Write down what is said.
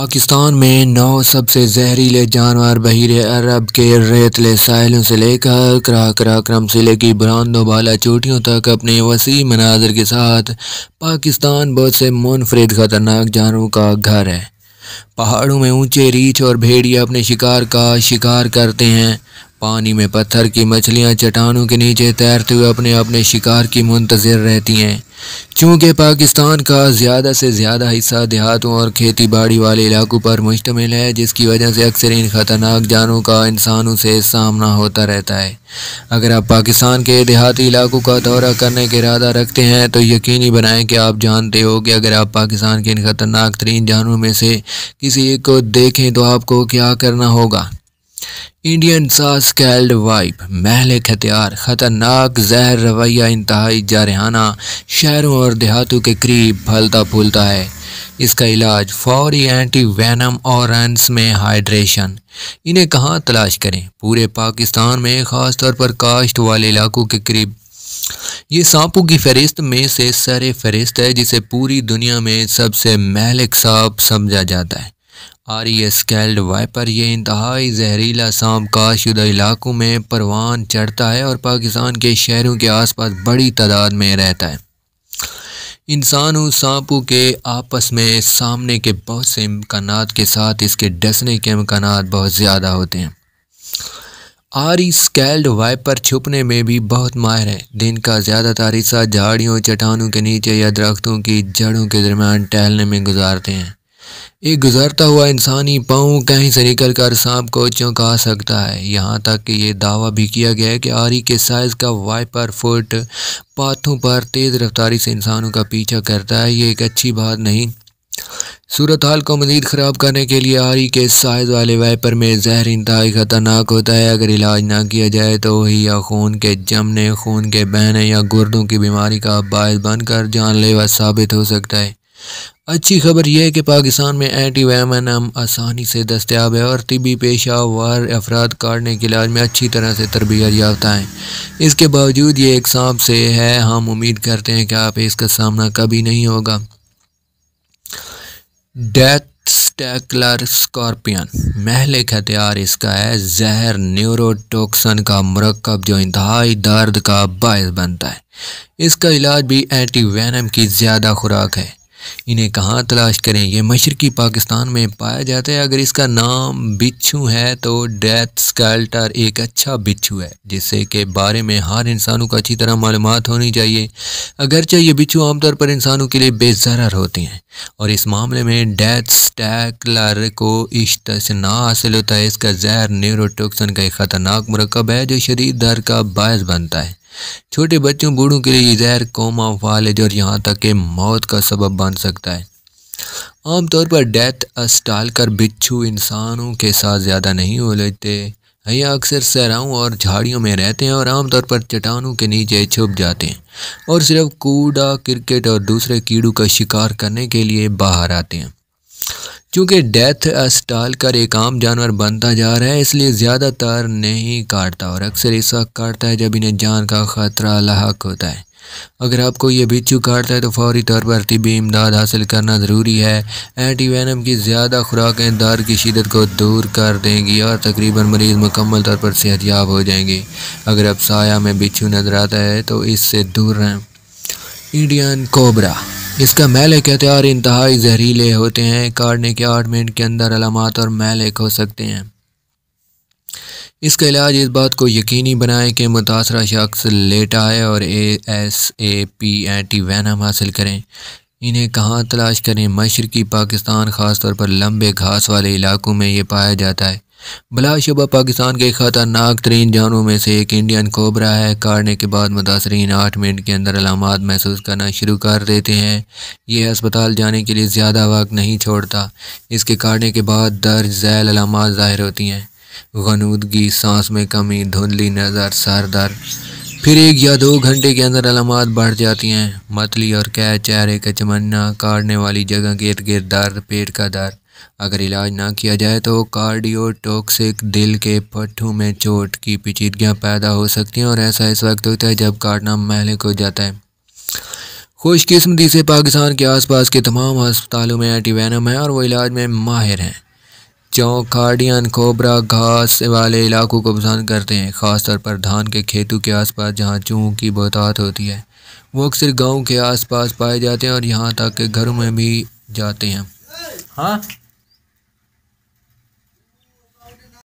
पाकिस्तान में नौ सबसे जहरीले जानवर बहिर अरब के रेतले साहलों से लेकर करा कराक्रम जिले की बाला चोटियों तक अपने वसी मनाजर के साथ पाकिस्तान बहुत से मुनफरद खतरनाक जानवरों का घर है पहाड़ों में ऊंचे रीछ और भेड़िया अपने शिकार का शिकार करते हैं पानी में पत्थर की मछलियां चट्टानों के नीचे तैरते हुए अपने अपने शिकार की मुंतजर रहती हैं चूँकि पाकिस्तान का ज़्यादा से ज़्यादा हिस्सा देहातों और खेती बाड़ी वाले इलाकों पर मुश्तमिल है जिसकी वजह से अक्सर इन ख़तरनाक जानों का इंसानों से सामना होता रहता है अगर आप पाकिस्तान के देहाती इलाकों का दौरा करने का इरादा रखते हैं तो यकीनी बनाएं कि आप जानते हो कि अगर आप पाकिस्तान के इन ख़तरनाक तरीन जानों में से किसी एक को देखें तो आपको क्या करना होगा इंडियन सास कैल्ड वाइप महल हथियार ख़तरनाक जहर रवैया इंतहाई जारहाना शहरों और देहातों के करीब फलता फूलता है इसका इलाज फौरी एंटी वैनम और में हाइड्रेशन इन्हें कहाँ तलाश करें पूरे पाकिस्तान में ख़ास तौर पर काश्त वाले इलाकों के करीब ये सांपों की फहरिस्त में से सर फहरिस्त है जिसे पूरी दुनिया में सबसे महलिक सांप समझा जाता है आर ई स्केल्ड वाइपर ये इंतहाई जहरीला सांप काशुदा इलाकों में परवान चढ़ता है और पाकिस्तान के शहरों के आसपास बड़ी तादाद में रहता है इंसानों सांपों के आपस में सामने के बहुत से इम्कान के साथ इसके डसने के इम्कान बहुत ज़्यादा होते हैं आरी स्केल्ड वाइपर छुपने में भी बहुत माहिर है दिन का ज़्यादातर हिस्सा झाड़ियों चट्टानों के नीचे या दरख्तों की जड़ों के दरमियान टहलने में गुजारते हैं एक गुजरता हुआ इंसानी पाँव कहीं से निकल कर सांप को चौंका सकता है यहाँ तक कि यह दावा भी किया गया है कि आरी के साइज़ का वाइपर फुट पाथों पर तेज़ रफ्तारी से इंसानों का पीछा करता है ये एक अच्छी बात नहीं सूरत हाल को मजीद ख़राब करने के लिए आरी के साइज़ वाले वाइपर में जहर इंतहाई ख़तरनाक होता है अगर इलाज ना किया जाए तो ही या खून के जमने खून के बहने या गुर्दों की बीमारी का बायस बनकर जानलेवा साबित हो सकता है अच्छी खबर यह है कि पाकिस्तान में एंटी वैमनम आसानी से दस्तियाब है और तबी पेशा वार अफराद काटने के इलाज में अच्छी तरह से तरबियत याफ्ता हैं इसके बावजूद ये एक सांप से है हम उम्मीद करते हैं कि आप इसका सामना कभी नहीं होगा डेथ स्टैकलर स्कॉर्पियन महल हथियार इसका है जहर न्यूरोटोक्सन का मरकब जो इंतहाई दर्द का बायस बनता है इसका इलाज भी एंटी वैनम की ज़्यादा खुराक है इन्हें कहाँ तलाश करें यह मशरक़ी पाकिस्तान में पाया जाता है अगर इसका नाम बिच्छू है तो डेथ स्कैल्टर एक अच्छा बिच्छू है जिससे के बारे में हर इंसानों को अच्छी तरह मालूम होनी चाहिए अगरचे ये बिच्छू आमतौर पर इंसानों के लिए बेजरर होते हैं और इस मामले में डेथ स्टैकलर को इश्तना हासिल होता है इसका जहर न्यूरोटोक्सन का एक ख़तरनाक मरकब है जो शरीर दर का बायस बनता है छोटे बच्चों बूढ़ों के लिए ये जहर कोमा फाल और यहाँ तक के मौत का सबब बन सकता है आमतौर पर डेथ अस्टाल कर बिच्छू इंसानों के साथ ज़्यादा नहीं हो लेते हैं अक्सर सहराओं और झाड़ियों में रहते हैं और आमतौर पर चट्टानों के नीचे छुप जाते हैं और सिर्फ कूड़ा क्रिकेट और दूसरे कीड़ों का शिकार करने के लिए बाहर आते हैं क्योंकि डेथ स्टाल कर एक आम जानवर बनता जा रहा है इसलिए ज़्यादातर नहीं काटता और अक्सर इस वक्त काटता है जब इन्हें जान का ख़तरा लाक होता है अगर आपको ये बिच्छू काटता है तो फौरी तौर पर तबी इमदाद हासिल करना ज़रूरी है एंटी वैनम की ज़्यादा खुराकें दर्द की शिदत को दूर कर देंगी और तकरीबन मरीज़ मुकम्मल तौर पर सेहतियाब हो जाएंगे अगर आप साया में बिच्छू नज़र आता है तो इससे दूर रहें इंडियन कोबरा इसका मैल हथियार इंतहाई जहरीले होते हैं काटने के आठ मिनट के अंदर अलामत और मैल हो सकते हैं इसका इलाज इस बात को यकीनी बनाएं कि मुतासर शख्स लेटा है और A S A P anti venom हासिल करें इन्हें कहाँ तलाश करें मशरकी पाकिस्तान ख़ास तौर पर लंबे घास वाले इलाकों में ये पाया जाता है बलाशुबा पाकिस्तान के ख़तरनाक तरीन जानों में से एक इंडियन कोबरा है काटने के बाद मुतासरीन आठ मिनट के अंदर अलामत महसूस करना शुरू कर देते हैं यह अस्पताल जाने के लिए ज़्यादा वक्त नहीं छोड़ता इसके काटने के बाद दर्ज झैल अलामत ज़ाहिर होती हैं गनूदगी सांस में कमी धुंधली नज़र सर दर्द फिर एक या दो घंटे के अंदर अलामत बढ़ जाती हैं मतली और कैद चेहरे का चमन्ना काटने वाली जगह के इर्द गिर्द दर्द पेट का दर्द अगर इलाज ना किया जाए तो कार्डियोटॉक्सिक दिल के पट्ठों में चोट की पेचीदगियाँ पैदा हो सकती हैं और ऐसा इस वक्त होता है जब काटना महलिक हो जाता है ख़ुशकस्मती से पाकिस्तान के आसपास के तमाम अस्पतालों में एंटीवेनम है और वो इलाज में माहिर हैं चौखाडियन कोबरा घास वाले इलाकों को पसंद करते हैं ख़ासतौर पर धान के खेतों के आसपास जहाँ चूँ की बहुतात होती है वो अक्सर गांव के आसपास पाए जाते हैं और यहाँ तक के घरों में भी जाते हैं हाँ